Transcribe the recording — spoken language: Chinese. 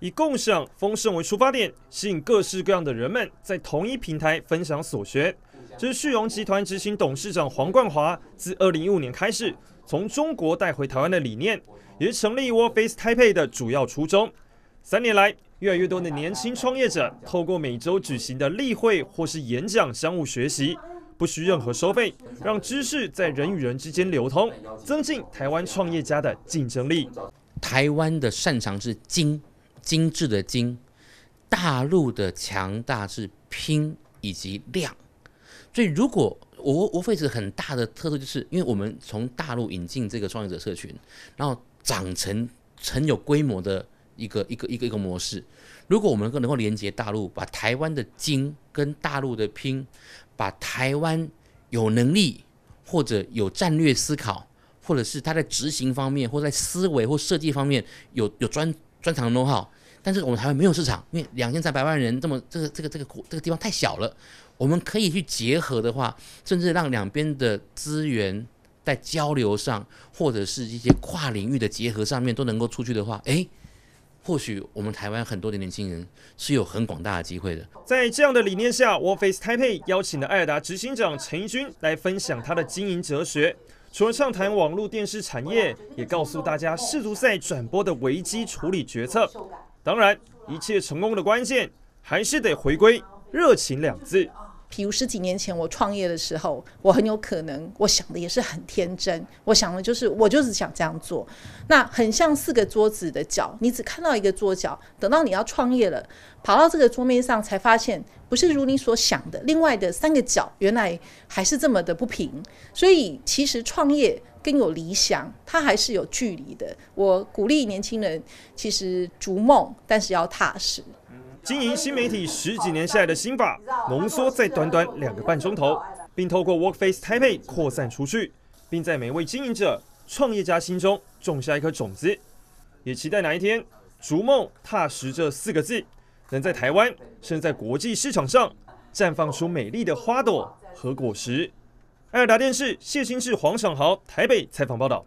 以共享丰盛为出发点，吸引各式各样的人们在同一平台分享所学。这是旭荣集团执行董事长黄冠华自二零一五年开始从中国带回台湾的理念，也是成立 w o r Face Taipei 的主要初衷。三年来，越来越多的年轻创业者透过每周举行的例会或是演讲相互学习，不需任何收费，让知识在人与人之间流通，增进台湾创业家的竞争力。台湾的擅长是精。精致的精，大陆的强大是拼以及量，所以如果无无非是很大的特色，就是因为我们从大陆引进这个创业者社群，然后长成成有规模的一个一个一个一个模式。如果我们能够连接大陆，把台湾的精跟大陆的拼，把台湾有能力或者有战略思考，或者是他在执行方面或在思维或设计方面有有专。专长的能耗，但是我们台湾没有市场，因为两千三百万人这么这个这个这个这个地方太小了。我们可以去结合的话，甚至让两边的资源在交流上，或者是一些跨领域的结合上面都能够出去的话，诶。或许我们台湾很多的年轻人是有很广大的机会的。在这样的理念下我 f a c e Taipei 邀请了艾尔达执行长陈义军来分享他的经营哲学。除了畅谈网络电视产业，也告诉大家世足赛转播的危机处理决策。当然，一切成功的关键还是得回归“热情”两字。比如十几年前我创业的时候，我很有可能，我想的也是很天真，我想的就是我就是想这样做。那很像四个桌子的角，你只看到一个桌角，等到你要创业了，爬到这个桌面上才发现，不是如你所想的，另外的三个角原来还是这么的不平。所以其实创业更有理想，它还是有距离的。我鼓励年轻人其实逐梦，但是要踏实。经营新媒体十几年下来的心法，浓缩在短短两个半钟头，并透过 Workface Taipei 扩散出去，并在每位经营者、创业家心中种下一颗种子，也期待哪一天“逐梦踏实”这四个字能在台湾，甚至在国际市场上绽放出美丽的花朵和果实。艾尔达电视，谢新志、黄尚豪，台北采访报道。